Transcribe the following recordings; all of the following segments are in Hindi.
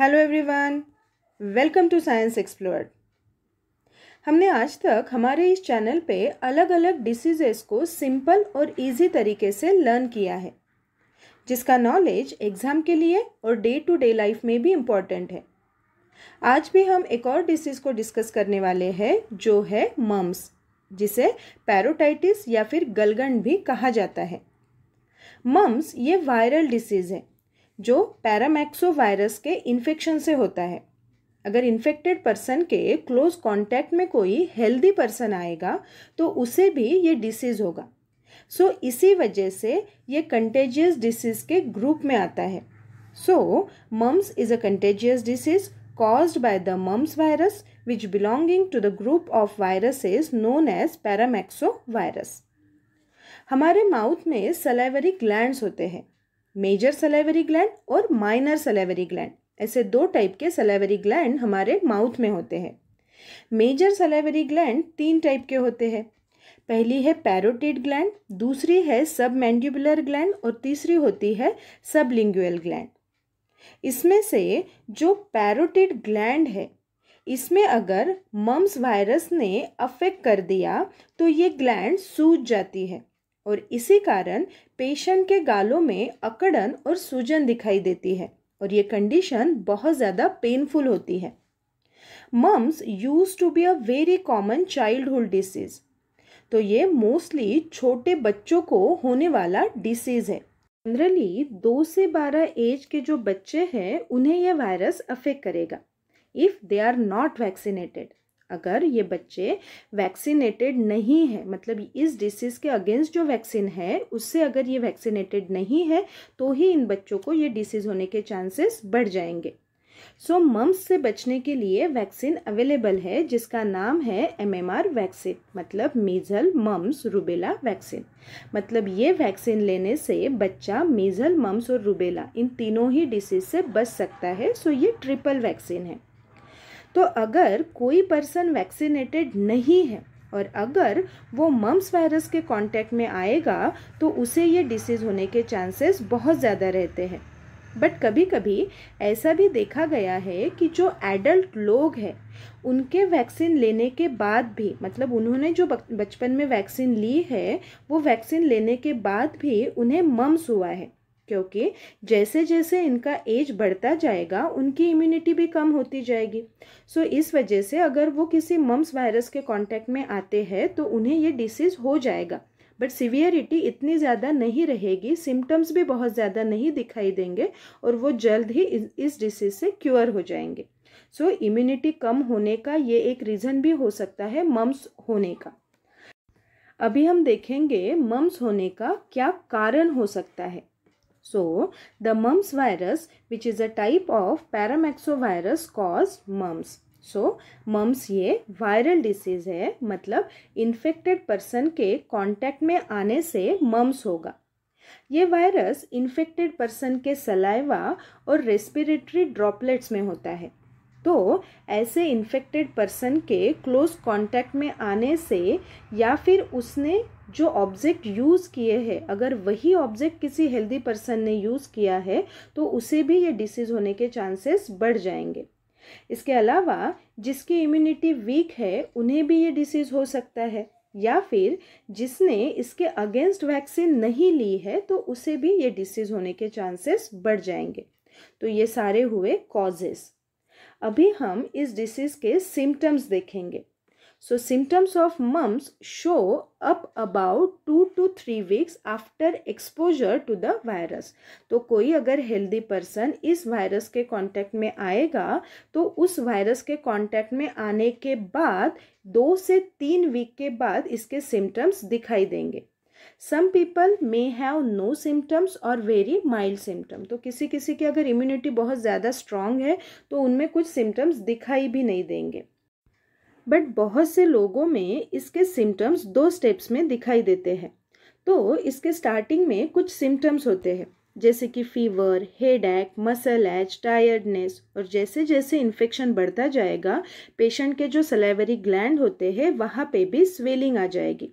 Hello everyone welcome to science explore हमने आज तक हमारे इस चैनल पे अलग अलग डिसीजेस को सिंपल और इजी तरीके से लर्न किया है जिसका नॉलेज एग्ज़ाम के लिए और डे टू डे लाइफ में भी इम्पॉर्टेंट है आज भी हम एक और डिसीज़ को डिस्कस करने वाले हैं जो है मम्स जिसे पैरोटाइटिस या फिर गलगंड भी कहा जाता है मम्स ये वायरल डिसीज़ है जो पैरामैक्सोवायरस के इन्फेक्शन से होता है अगर इन्फेक्टेड पर्सन के क्लोज कांटेक्ट में कोई हेल्दी पर्सन आएगा तो उसे भी ये डिसीज़ होगा सो so, इसी वजह से ये कंटेजियस डिसीज़ के ग्रुप में आता है so mumps is a contagious disease caused by the mumps virus which belonging to the group of viruses known as virus हमारे माउथ में सलाइवरी ग्लैंड्स होते हैं मेजर सलेवरी ग्लैंड और माइनर सलेवरी ग्लैंड ऐसे दो टाइप के सलेवरी ग्लैंड हमारे माउथ में होते हैं मेजर सलेवरी ग्लैंड तीन टाइप के होते हैं पहली है पैरोटिड ग्लैंड दूसरी है सब मैंडुबुलर ग्लैंड और तीसरी होती है सब लिंगुअल ग्लैंड इसमें से जो पैरोटिड ग्लैंड है इसमें अगर मम्स वायरस ने अफेक्ट कर दिया तो ये ग्लैंड सूज जाती है और इसी कारण पेशेंट के गालों में अकड़न और सूजन दिखाई देती है और ये कंडीशन बहुत ज़्यादा पेनफुल होती है mumps used to be a very common childhood disease तो ये मोस्टली छोटे बच्चों को होने वाला डिसीज़ है जनरली दो से बारह एज के जो बच्चे हैं उन्हें यह वायरस अफेक्ट करेगा if they are not vaccinated अगर ये बच्चे वैक्सीनेटेड नहीं है मतलब इस डिसीज़ के अगेंस्ट जो वैक्सीन है उससे अगर ये वैक्सीनेटेड नहीं है तो ही इन बच्चों को ये डिसीज़ होने के चांसेस बढ़ जाएंगे सो so, मम्स से बचने के लिए वैक्सीन अवेलेबल है जिसका नाम है एमएमआर वैक्सीन मतलब मीज़ल मम्स रूबेला वैक्सीन मतलब ये वैक्सीन लेने से बच्चा मीज़ल मम्स और रूबेला इन तीनों ही डिसीज से बच सकता है सो so ये ट्रिपल वैक्सीन है तो अगर कोई पर्सन वैक्सीनेटेड नहीं है और अगर वो मम्स वायरस के कांटेक्ट में आएगा तो उसे ये डिसीज़ होने के चांसेस बहुत ज़्यादा रहते हैं बट कभी कभी ऐसा भी देखा गया है कि जो एडल्ट लोग हैं उनके वैक्सीन लेने के बाद भी मतलब उन्होंने जो बचपन में वैक्सीन ली है वो वैक्सीन लेने के बाद भी उन्हें मम्स हुआ है क्योंकि जैसे जैसे इनका एज बढ़ता जाएगा उनकी इम्यूनिटी भी कम होती जाएगी सो so, इस वजह से अगर वो किसी मम्स वायरस के कांटेक्ट में आते हैं तो उन्हें ये डिसीज़ हो जाएगा बट सिवियरिटी इतनी ज़्यादा नहीं रहेगी सिम्टम्स भी बहुत ज़्यादा नहीं दिखाई देंगे और वो जल्द ही इस डिसीज़ से क्योर हो जाएंगे सो so, इम्यूनिटी कम होने का ये एक रीज़न भी हो सकता है मम्स होने का अभी हम देखेंगे मम्स होने का क्या कारण हो सकता है So, the mumps virus which is a type of paramyxovirus cause mumps. So so, mumps ये वायरल डिसीज़ है मतलब इन्फेक्टेड पर्सन के कांटेक्ट में आने से मम्स होगा ये वायरस इन्फेक्टेड पर्सन के सलाइवा और रेस्पिरेटरी ड्रॉपलेट्स में होता है तो ऐसे इन्फेक्टेड पर्सन के क्लोज कांटेक्ट में आने से या फिर उसने जो ऑब्जेक्ट यूज़ किए हैं अगर वही ऑब्जेक्ट किसी हेल्दी पर्सन ने यूज़ किया है तो उसे भी ये डिसीज़ होने के चांसेस बढ़ जाएंगे इसके अलावा जिसकी इम्यूनिटी वीक है उन्हें भी ये डिसीज़ हो सकता है या फिर जिसने इसके अगेंस्ट वैक्सीन नहीं ली है तो उसे भी ये डिसीज़ होने के चांसेस बढ़ जाएंगे तो ये सारे हुए कॉजेज़ अभी हम इस डिसीज़ के सिम्टम्स देखेंगे so symptoms of mumps show up about two two three weeks after exposure to the virus तो कोई अगर हेल्दी पर्सन इस वायरस के कॉन्टैक्ट में आएगा तो उस वायरस के कॉन्टैक्ट में आने के बाद दो से तीन वीक के बाद इसके सिम्टम्स दिखाई देंगे some people may have no symptoms और वेरी माइल्ड सिम्टम तो किसी किसी की अगर इम्यूनिटी बहुत ज़्यादा स्ट्रांग है तो उनमें कुछ सिम्टम्स दिखाई भी नहीं देंगे बट बहुत से लोगों में इसके सिम्टम्स दो स्टेप्स में दिखाई देते हैं तो इसके स्टार्टिंग में कुछ सिम्टम्स होते हैं जैसे कि fever headache muscle ache tiredness और जैसे जैसे इन्फेक्शन बढ़ता जाएगा पेशेंट के जो सलेवरी ग्लैंड होते हैं वहाँ पे भी स्वेलिंग आ जाएगी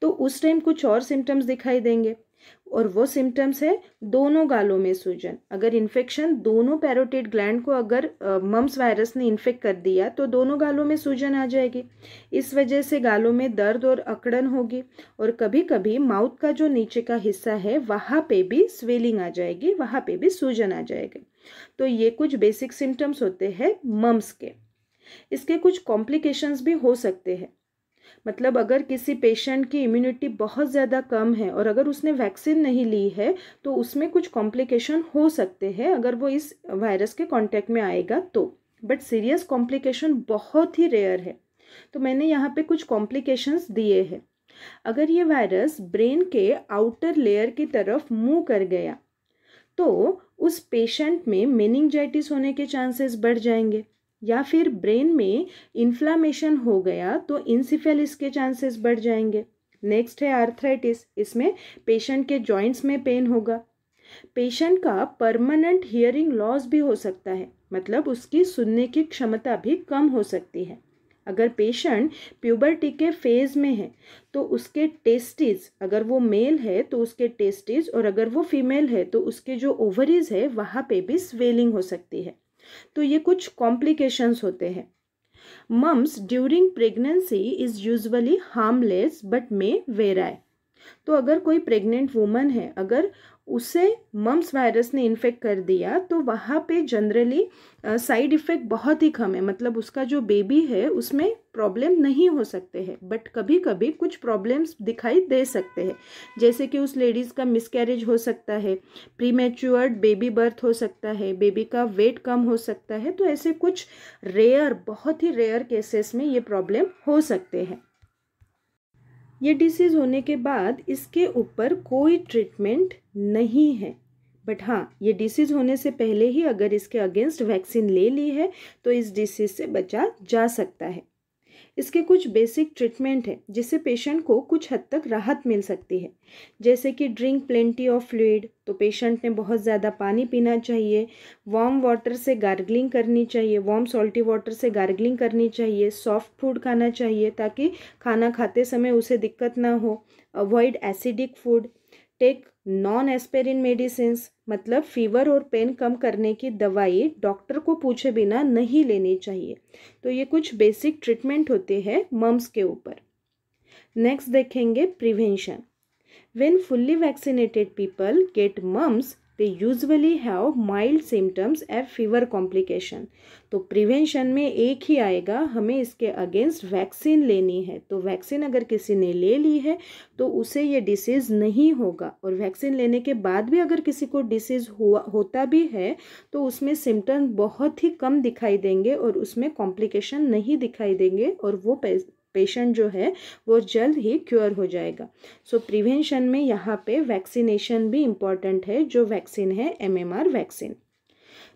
तो उस टाइम कुछ और सिम्टम्स दिखाई देंगे और वो सिम्टम्स है दोनों गालों में सूजन अगर इन्फेक्शन दोनों पैरोटिड ग्लैंड को अगर मम्स वायरस ने इन्फेक्ट कर दिया तो दोनों गालों में सूजन आ जाएगी इस वजह से गालों में दर्द और अकड़न होगी और कभी कभी माउथ का जो नीचे का हिस्सा है वहाँ पे भी स्वेलिंग आ जाएगी वहाँ पे भी सूजन आ जाएगी तो ये कुछ बेसिक सिम्टम्स होते हैं मम्स के इसके कुछ कॉम्प्लिकेशंस भी हो सकते हैं मतलब अगर किसी पेशेंट की इम्यूनिटी बहुत ज़्यादा कम है और अगर उसने वैक्सीन नहीं ली है तो उसमें कुछ कॉम्प्लिकेशन हो सकते हैं अगर वो इस वायरस के कांटेक्ट में आएगा तो बट सीरियस कॉम्प्लिकेशन बहुत ही रेयर है तो मैंने यहाँ पे कुछ कॉम्प्लिकेशंस दिए हैं अगर ये वायरस ब्रेन के आउटर लेयर की तरफ मूव कर गया तो उस पेशेंट में मेनिंजाइटिस होने के चांसेस बढ़ जाएंगे या फिर ब्रेन में इन्फ्लामेशन हो गया तो इंसिफेलिस के चांसेस बढ़ जाएंगे नेक्स्ट है आर्थराइटिस इसमें पेशेंट के जॉइंट्स में पेन होगा पेशेंट का परमानेंट हियरिंग लॉस भी हो सकता है मतलब उसकी सुनने की क्षमता भी कम हो सकती है अगर पेशेंट प्यूबर्टी के फेज में है तो उसके टेस्टिस अगर वो मेल है तो उसके टेस्टिस और अगर वो फीमेल है तो उसके जो ओवरीज है वहाँ पे भी स्वेलिंग हो सकती है तो ये कुछ कॉम्प्लिकेशंस होते हैं mumps during pregnancy is usually harmless but may vary तो अगर कोई प्रेग्नेंट वूमन है अगर उसे मम्स वायरस ने इन्फेक्ट कर दिया तो वहाँ पे जनरली साइड इफ़ेक्ट बहुत ही कम है मतलब उसका जो बेबी है उसमें प्रॉब्लम नहीं हो सकते हैं बट कभी कभी कुछ प्रॉब्लम्स दिखाई दे सकते हैं जैसे कि उस लेडीज़ का मिसकैरेज हो सकता है प्री मेच्योर्ड बेबी बर्थ हो सकता है बेबी का वेट कम हो सकता है तो ऐसे कुछ रेयर बहुत ही रेयर केसेस में ये प्रॉब्लम हो सकते हैं ये डिसीज़ होने के बाद इसके ऊपर कोई ट्रीटमेंट नहीं है बट हाँ ये डिसीज़ होने से पहले ही अगर इसके अगेंस्ट वैक्सीन ले ली है तो इस डिसीज़ से बचा जा सकता है इसके कुछ बेसिक ट्रीटमेंट हैं जिससे पेशेंट को कुछ हद तक राहत मिल सकती है जैसे कि ड्रिंक प्लेंटी ऑफ फ्लूड तो पेशेंट ने बहुत ज़्यादा पानी पीना चाहिए वार्म वाटर से गार्गलिंग करनी चाहिए वार्म सॉल्टी वाटर से गार्गलिंग करनी चाहिए सॉफ्ट फूड खाना चाहिए ताकि खाना खाते समय उसे दिक्कत ना हो avoid acidic food take non aspirin medicine मतलब फीवर और पेन कम करने की दवाई डॉक्टर को पूछे बिना नहीं लेनी चाहिए तो ये कुछ बेसिक ट्रीटमेंट होते हैं मम्स के ऊपर नेक्स्ट देखेंगे prevention when fully vaccinated people get mumps they usually have mild symptoms fewer fever complication तो प्रिवेंशन में एक ही आएगा हमें इसके अगेंस्ट वैक्सीन लेनी है तो वैक्सीन अगर किसी ने ले ली है तो उसे ये डिसीज़ नहीं होगा और वैक्सीन लेने के बाद भी अगर किसी को डिसीज़ हुआ होता भी है तो उसमें सिम्टम बहुत ही कम दिखाई देंगे और उसमें कॉम्प्लिकेशन नहीं दिखाई देंगे और वो पेशेंट जो है वो जल्द ही क्योर हो जाएगा सो so, प्रिवेंशन में यहाँ पे वैक्सीनेशन भी इम्पॉर्टेंट है जो वैक्सीन है एमएमआर वैक्सीन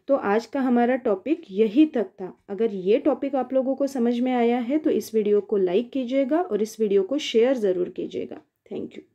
तो आज का हमारा टॉपिक यही तक था अगर ये टॉपिक आप लोगों को समझ में आया है तो इस वीडियो को लाइक कीजिएगा और इस वीडियो को शेयर ज़रूर कीजिएगा थैंक यू